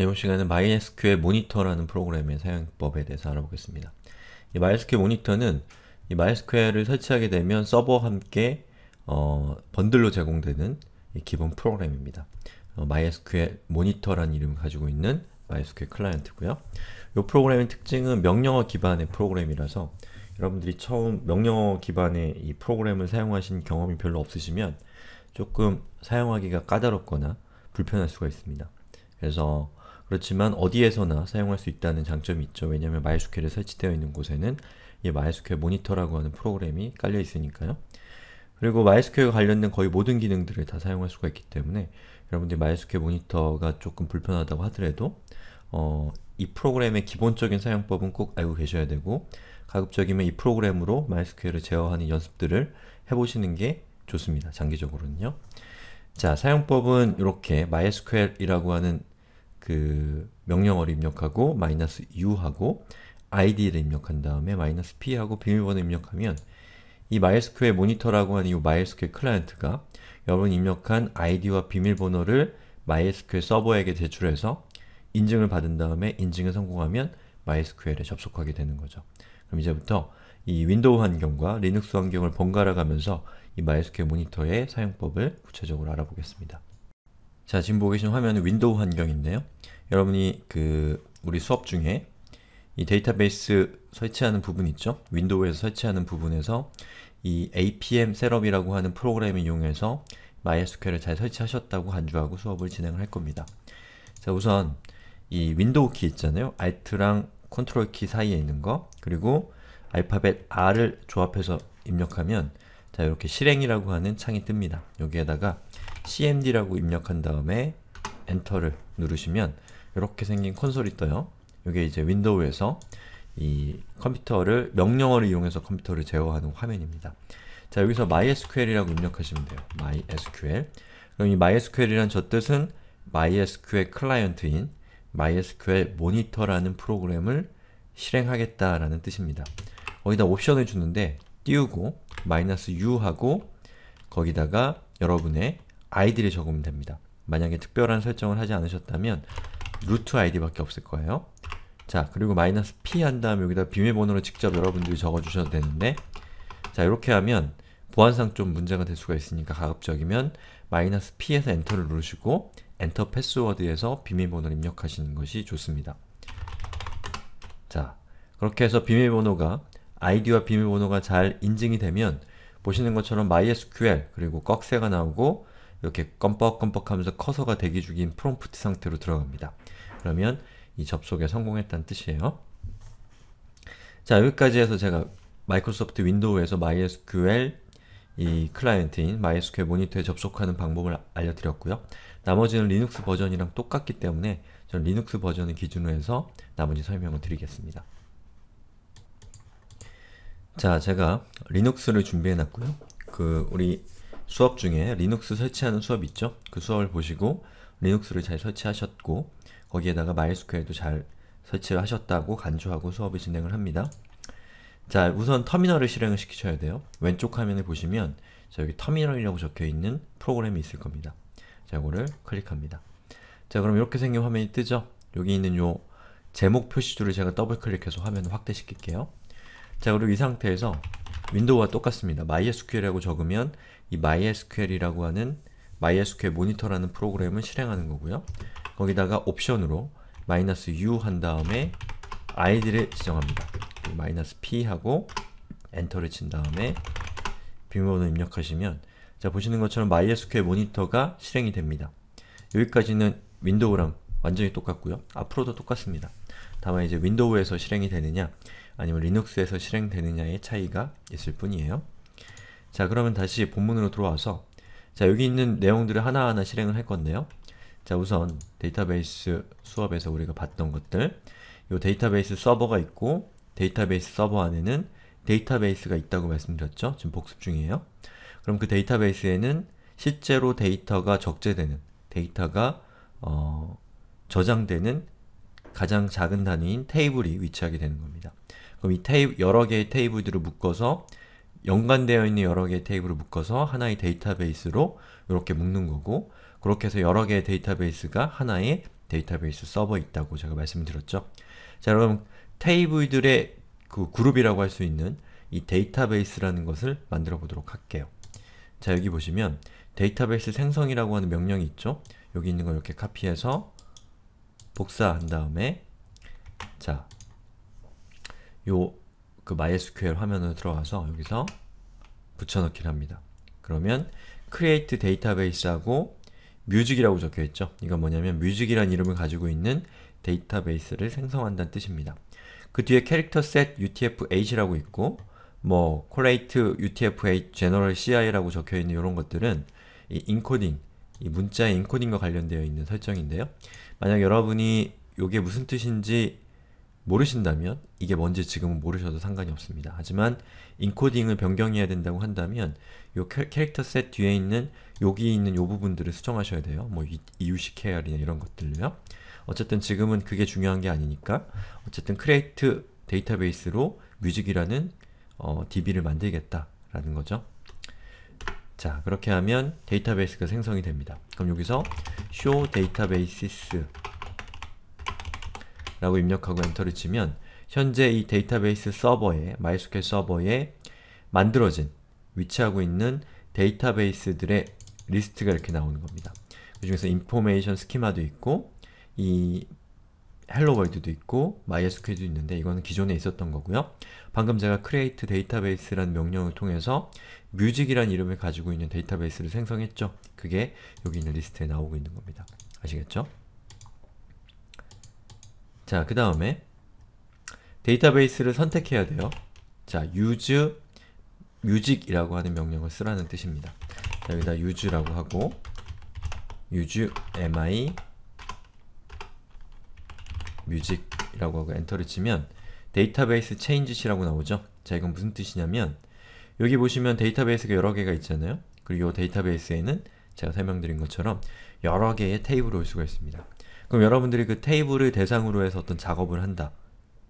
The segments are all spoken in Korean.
이번 시간은 MySQL 모니터라는 프로그램의 사용법에 대해서 알아보겠습니다. 이 MySQL 모니터는 이 MySQL을 설치하게 되면 서버와 함께 어, 번들로 제공되는 기본 프로그램입니다. 어, MySQL 모니터라는 이름을 가지고 있는 MySQL 클라이언트고요. 이 프로그램의 특징은 명령어 기반의 프로그램이라서 여러분들이 처음 명령어 기반의 이 프로그램을 사용하신 경험이 별로 없으시면 조금 사용하기가 까다롭거나 불편할 수가 있습니다. 그래서 그렇지만 어디에서나 사용할 수 있다는 장점이 있죠. 왜냐하면 MySQL이 설치되어 있는 곳에는 이 MySQL 모니터라고 하는 프로그램이 깔려 있으니까요. 그리고 MySQL 관련된 거의 모든 기능들을 다 사용할 수가 있기 때문에 여러분들이 MySQL 모니터가 조금 불편하다고 하더라도 어, 이 프로그램의 기본적인 사용법은 꼭 알고 계셔야 되고 가급적이면 이 프로그램으로 MySQL을 제어하는 연습들을 해보시는 게 좋습니다. 장기적으로는요. 자, 사용법은 이렇게 MySQL이라고 하는 그 명령어를 입력하고 마이너스 u하고 id를 입력한 다음에 마이너스 p하고 비밀번호 입력하면 이 MySQL 모니터라고 하는 이 MySQL 클라이언트가 여러분 입력한 i d 와 비밀번호를 MySQL 서버에게 제출해서 인증을 받은 다음에 인증에 성공하면 MySQL에 접속하게 되는 거죠. 그럼 이제부터 이 윈도우 환경과 리눅스 환경을 번갈아 가면서 이 MySQL 모니터의 사용법을 구체적으로 알아보겠습니다. 자, 지금 보고 계신 화면은 윈도우 환경인데요. 여러분이 그 우리 수업 중에 이 데이터베이스 설치하는 부분 있죠? 윈도우에서 설치하는 부분에서 이 apm 셋업이라고 하는 프로그램을 이용해서 MySQL을 잘 설치하셨다고 간주하고 수업을 진행을 할 겁니다. 자, 우선 이 윈도우 키 있잖아요. Alt랑 컨트롤 키 사이에 있는 거 그리고 알파벳 R을 조합해서 입력하면 자, 이렇게 실행이라고 하는 창이 뜹니다. 여기에다가 cmd라고 입력한 다음에 엔터를 누르시면 이렇게 생긴 콘솔이 떠요. 이게 이제 윈도우에서 이 컴퓨터를 명령어를 이용해서 컴퓨터를 제어하는 화면입니다. 자 여기서 mysql이라고 입력하시면 돼요. mysql 그럼 이 mysql이란 저 뜻은 mysql 클라이언트인 mysql 모니터라는 프로그램을 실행하겠다라는 뜻입니다. 거기다 옵션을 주는데 띄우고 u하고 거기다가 여러분의 아이디를 적으면 됩니다. 만약에 특별한 설정을 하지 않으셨다면 루트 아이디밖에 없을 거예요. 자, 그리고 마이너스 p 한 다음 여기다 비밀번호를 직접 여러분들이 적어주셔도 되는데 자, 이렇게 하면 보안상 좀 문제가 될 수가 있으니까 가급적이면 마이너스 p에서 엔터를 누르시고 엔터 패스워드에서 비밀번호를 입력하시는 것이 좋습니다. 자, 그렇게 해서 비밀번호가 아이디와 비밀번호가 잘 인증이 되면 보시는 것처럼 MySQL 그리고 꺽쇠가 나오고 이렇게 껌뻑껌뻑하면서 커서가 대기 중인 프롬프트 상태로 들어갑니다. 그러면 이 접속에 성공했다는 뜻이에요. 자 여기까지 해서 제가 마이크로소프트 윈도우에서 MySQL 이 클라이언트인 MySQL 모니터에 접속하는 방법을 알려드렸고요. 나머지는 리눅스 버전이랑 똑같기 때문에 저는 리눅스 버전을 기준으로 해서 나머지 설명을 드리겠습니다. 자, 제가 리눅스를 준비해놨고요. 그 우리 수업 중에 리눅스 설치하는 수업 있죠? 그 수업을 보시고 리눅스를 잘 설치하셨고 거기에다가 MySQL도 잘 설치하셨다고 간주하고 수업을 진행을 합니다. 자, 우선 터미널을 실행을 시키셔야 돼요. 왼쪽 화면에 보시면 자, 여기 터미널이라고 적혀있는 프로그램이 있을 겁니다. 자, 이거를 클릭합니다. 자, 그럼 이렇게 생긴 화면이 뜨죠? 여기 있는 요 제목 표시줄을 제가 더블클릭해서 화면을 확대시킬게요. 자, 그리고 이 상태에서 윈도우와 똑같습니다. MySQL이라고 적으면 이 MySQL이라고 하는 MySQL 모니터라는 프로그램을 실행하는 거고요. 거기다가 옵션으로 마이너스 u 한 다음에 아이디를 지정합니다. 마이너스 p 하고 엔터를 친 다음에 비밀번호 입력하시면 자 보시는 것처럼 MySQL 모니터가 실행이 됩니다. 여기까지는 윈도우랑 완전히 똑같고요. 앞으로도 똑같습니다. 다만 이제 윈도우에서 실행이 되느냐 아니면 리눅스에서 실행되느냐의 차이가 있을 뿐이에요. 자 그러면 다시 본문으로 돌아와서자 여기 있는 내용들을 하나하나 실행을 할 건데요. 자 우선 데이터베이스 수업에서 우리가 봤던 것들 요 데이터베이스 서버가 있고 데이터베이스 서버 안에는 데이터베이스가 있다고 말씀드렸죠? 지금 복습 중이에요. 그럼 그 데이터베이스에는 실제로 데이터가 적재되는, 데이터가 어, 저장되는 가장 작은 단위인 테이블이 위치하게 되는 겁니다. 그럼 이 테이블, 여러 개의 테이블들을 묶어서 연관되어 있는 여러 개의 테이블을 묶어서 하나의 데이터베이스로 이렇게 묶는 거고 그렇게 해서 여러 개의 데이터베이스가 하나의 데이터베이스 서버에 있다고 제가 말씀드렸죠. 자, 여러분 테이블들의 그 그룹이라고 할 수 있는 이 데이터베이스라는 것을 만들어 보도록 할게요. 자, 여기 보시면 데이터베이스 생성이라고 하는 명령이 있죠? 여기 있는 걸 이렇게 카피해서 복사한 다음에 자, 요그 MySQL 화면으로 들어가서 여기서 붙여넣기를 합니다. 그러면 create database하고 music이라고 적혀있죠. 이건 뭐냐면 music이란 이름을 가지고 있는 데이터베이스를 생성한다는 뜻입니다. 그 뒤에 캐릭터 셋 utf8이라고 있고 뭐 collate utf8 general ci라고 적혀있는 이런 것들은 이 인코딩, 이 문자의 인코딩과 관련되어 있는 설정인데요. 만약 여러분이 이게 무슨 뜻인지 모르신다면 이게 뭔지 지금은 모르셔도 상관이 없습니다. 하지만 인코딩을 변경해야 된다고 한다면 이 캐릭터 셋 뒤에 있는 여기 있는 요 부분들을 수정하셔야 돼요. 뭐 이유식 KR이나 이런 것들을요. 어쨌든 지금은 그게 중요한 게 아니니까 어쨌든 c r 크레이트 데이터베이스로 뮤직이라는 어, DB를 만들겠다라는 거죠. 자, 그렇게 하면 데이터베이스가 생성이 됩니다. 그럼 여기서 show databases 라고 입력하고 엔터를 치면 현재 이 데이터베이스 서버에, 마이스퀘 서버에 만들어진, 위치하고 있는 데이터베이스들의 리스트가 이렇게 나오는 겁니다. 그 중에서 인포메이션 스키마도 있고 이 헬로월드도 있고 MySQL도 있는데 이거는 기존에 있었던 거고요. 방금 제가 create database라는 명령을 통해서 뮤직이란 이름을 가지고 있는 데이터베이스를 생성했죠. 그게 여기 있는 리스트에 나오고 있는 겁니다. 아시겠죠? 자, 그 다음에 데이터베이스를 선택해야 돼요. 자, use music이라고 하는 명령을 쓰라는 뜻입니다. 자, 여기다 use라고 하고 use mi music이라고 하고 엔터를 치면 데이터베이스 changes라고 나오죠. 자, 이건 무슨 뜻이냐면 여기 보시면 데이터베이스가 여러 개가 있잖아요. 그리고 이 데이터베이스에는 제가 설명드린 것처럼 여러 개의 테이블이 올 수가 있습니다. 그럼 여러분들이 그 테이블을 대상으로 해서 어떤 작업을 한다.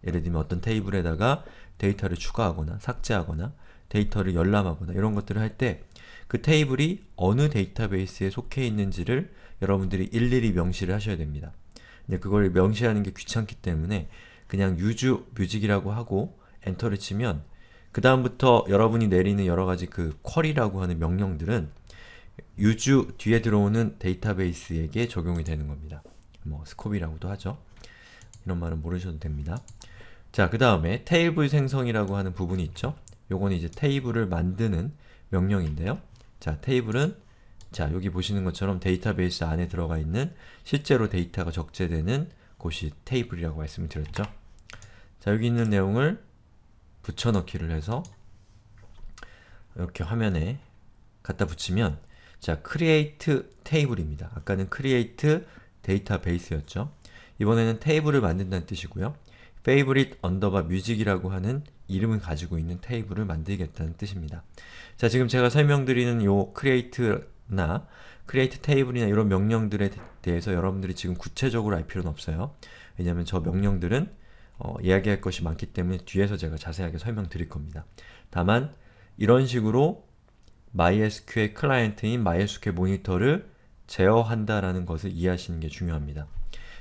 예를 들면 어떤 테이블에다가 데이터를 추가하거나 삭제하거나 데이터를 열람하거나 이런 것들을 할 때 그 테이블이 어느 데이터베이스에 속해 있는지를 여러분들이 일일이 명시를 하셔야 됩니다. 근데 그걸 명시하는 게 귀찮기 때문에 그냥 유주 뮤직이라고 하고 엔터를 치면 그 다음부터 여러분이 내리는 여러가지 그 쿼리라고 하는 명령들은 유주 뒤에 들어오는 데이터베이스에게 적용이 되는 겁니다. 뭐 스콥이라고도 하죠. 이런 말은 모르셔도 됩니다. 자, 그 다음에 테이블 생성이라고 하는 부분이 있죠. 요건 이제 테이블을 만드는 명령인데요. 자, 테이블은 자, 여기 보시는 것처럼 데이터베이스 안에 들어가 있는 실제로 데이터가 적재되는 곳이 테이블이라고 말씀을 드렸죠. 자, 여기 있는 내용을 붙여넣기를 해서 이렇게 화면에 갖다 붙이면 자, create table입니다. 아까는 create 데이터베이스였죠. 이번에는 테이블을 만든다는 뜻이고요. favorite underbar music이라고 하는 이름을 가지고 있는 테이블을 만들겠다는 뜻입니다. 자, 지금 제가 설명드리는 요 create나 create 테이블이나 이런 명령들에 대해서 여러분들이 지금 구체적으로 알 필요는 없어요. 왜냐하면 저 명령들은 어, 이야기할 것이 많기 때문에 뒤에서 제가 자세하게 설명드릴 겁니다. 다만 이런 식으로 MySQL 클라이언트인 MySQL 모니터를 제어한다라는 것을 이해하시는 게 중요합니다.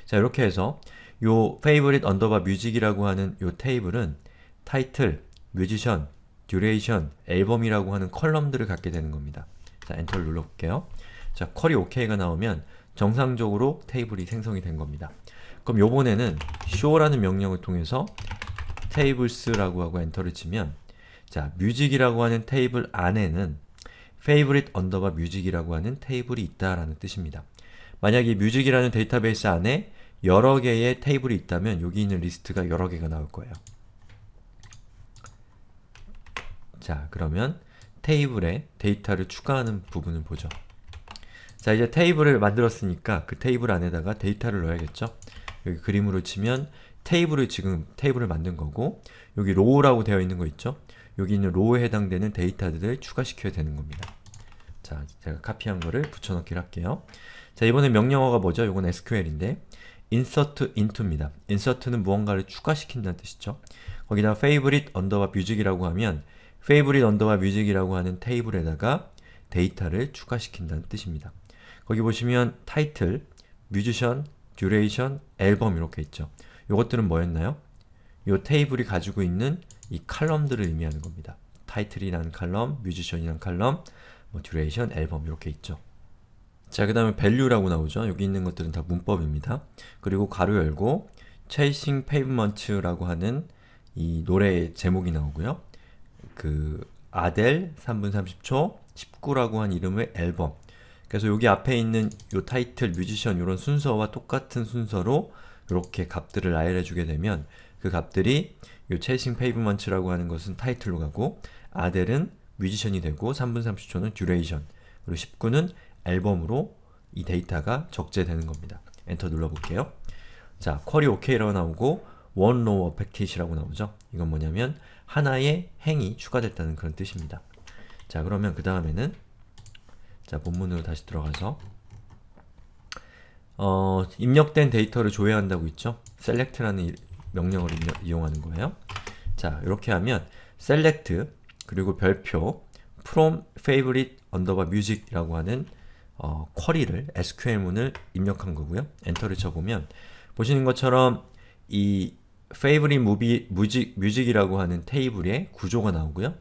자 이렇게 해서 요 favorite underbar music이라고 하는 요 테이블은 타이틀, 뮤지션, 듀레이션, 앨범이라고 하는 컬럼들을 갖게 되는 겁니다. 자 엔터를 눌러볼게요. 자 쿼리 OK가 나오면 정상적으로 테이블이 생성이 된 겁니다. 그럼 요번에는 show라는 명령을 통해서 tables라고 하고 엔터를 치면 자, 뮤직이라고 하는 테이블 안에는 favorite underbar m u s i c 이라고 하는 테이블이 있다라는 뜻입니다. 만약 이 뮤직이라는 데이터베이스 안에 여러 개의 테이블이 있다면 여기 있는 리스트가 여러 개가 나올 거예요. 자, 그러면 테이블에 데이터를 추가하는 부분을 보죠. 자, 이제 테이블을 만들었으니까 그 테이블 안에다가 데이터를 넣어야겠죠? 여기 그림으로 치면 테이블을 지금 테이블을 만든 거고 여기 로우라고 되어 있는 거 있죠? 여기 있는 로우에 해당되는 데이터들을 추가시켜야 되는 겁니다. 자, 제가 카피한 거를 붙여넣기를 할게요. 자, 이번에 명령어가 뭐죠? 이건 SQL인데 insert into입니다. insert는 무언가를 추가시킨다는 뜻이죠. 거기다 favorite underbar music이라고 하면 favorite underbar music이라고 하는 테이블에다가 데이터를 추가시킨다는 뜻입니다. 거기 보시면 타이틀, 뮤지션, 듀레이션, 앨범 이렇게 있죠. 이것들은 뭐였나요? 요 테이블이 가지고 있는 이 칼럼들을 의미하는 겁니다. 타이틀이란 칼럼, 뮤지션이란 칼럼, 뭐 듀레이션, 앨범 이렇게 있죠. 자, 그 다음에 value라고 나오죠. 여기 있는 것들은 다 문법입니다. 그리고 가로 열고 Chasing Pavement라고 하는 이 노래의 제목이 나오고요. 그 아델 3분 30초 19라고 한 이름의 앨범 그래서 여기 앞에 있는 요 타이틀, 뮤지션 이런 순서와 똑같은 순서로 이렇게 값들을 나열해 주게 되면 그 값들이 이 체이싱 페이브먼츠라고 하는 것은 타이틀로 가고 아델은 뮤지션이 되고 3분 30초는 듀레이션 그리고 19는 앨범으로 이 데이터가 적재되는 겁니다. 엔터 눌러볼게요. 자, 쿼리 OK라고 나오고 one row of p a c t 이라고 나오죠. 이건 뭐냐면 하나의 행이 추가됐다는 그런 뜻입니다. 자, 그러면 그 다음에는 자, 본문으로 다시 들어가서 어, 입력된 데이터를 조회한다고 있죠. select라는 명령을 이용하는 거예요. 자, 이렇게 하면 select 그리고 별표 from favorite underbar m u s i c 라고 하는 어, 쿼리를 SQL문을 입력한 거고요. 엔터를 쳐보면 보시는 것처럼 이 favorite movie, music, music이라고 하는 테이블에 구조가 나오고요.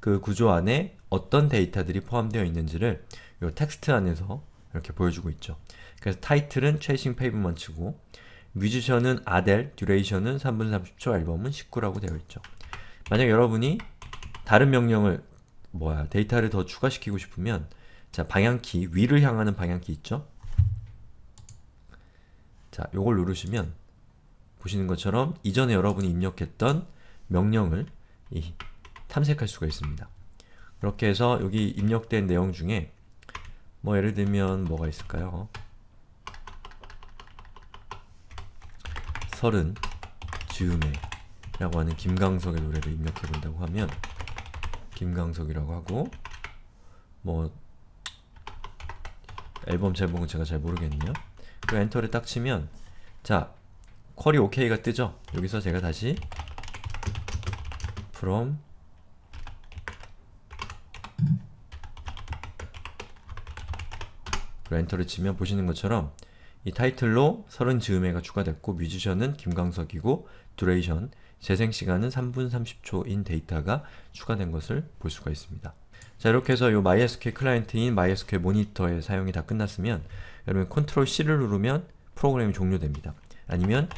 그 구조 안에 어떤 데이터들이 포함되어 있는지를 이 텍스트 안에서 이렇게 보여주고 있죠. 그래서 타이틀은 tracing pavement고 뮤지션은 아델, 듀레이션은 3분 30초, 앨범은 19라고 되어 있죠. 만약 여러분이 다른 명령을 뭐야 데이터를 더 추가시키고 싶으면 자 방향키 위를 향하는 방향키 있죠? 자 요걸 누르시면 보시는 것처럼 이전에 여러분이 입력했던 명령을 이, 탐색할 수가 있습니다. 그렇게 해서 여기 입력된 내용 중에 뭐 예를 들면 뭐가 있을까요? 서른 즈음에 라고 하는 김강석의 노래를 입력해 본다고 하면 김강석이라고 하고 뭐 앨범 제목은 제가 잘 모르겠네요. 그 엔터를 딱 치면 자 쿼리 OK가 뜨죠? 여기서 제가 다시 from 그 엔터를 치면 보시는 것처럼 이 타이틀로 30즈음에가 추가됐고 뮤지션은 김광석이고 듀레이션, 재생시간은 3분 30초인 데이터가 추가된 것을 볼 수가 있습니다. 자 이렇게 해서 이 MySQL 클라이언트인 MySQL 모니터의 사용이 다 끝났으면 여러분 컨트롤 C를 누르면 프로그램이 종료됩니다. 아니면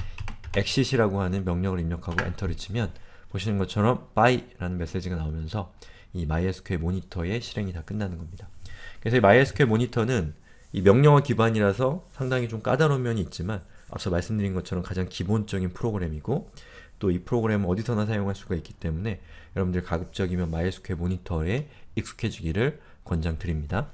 exit이라고 하는 명령을 입력하고 엔터를 치면 보시는 것처럼 by라는 메시지가 나오면서 이 MySQL 모니터의 실행이 다 끝나는 겁니다. 그래서 이 MySQL 모니터는 이 명령어 기반이라서 상당히 좀 까다로운 면이 있지만 앞서 말씀드린 것처럼 가장 기본적인 프로그램이고 또 이프로그램을 어디서나 사용할 수가 있기 때문에 여러분들 가급적이면 마이스퀘 모니터에 익숙해지기를 권장드립니다.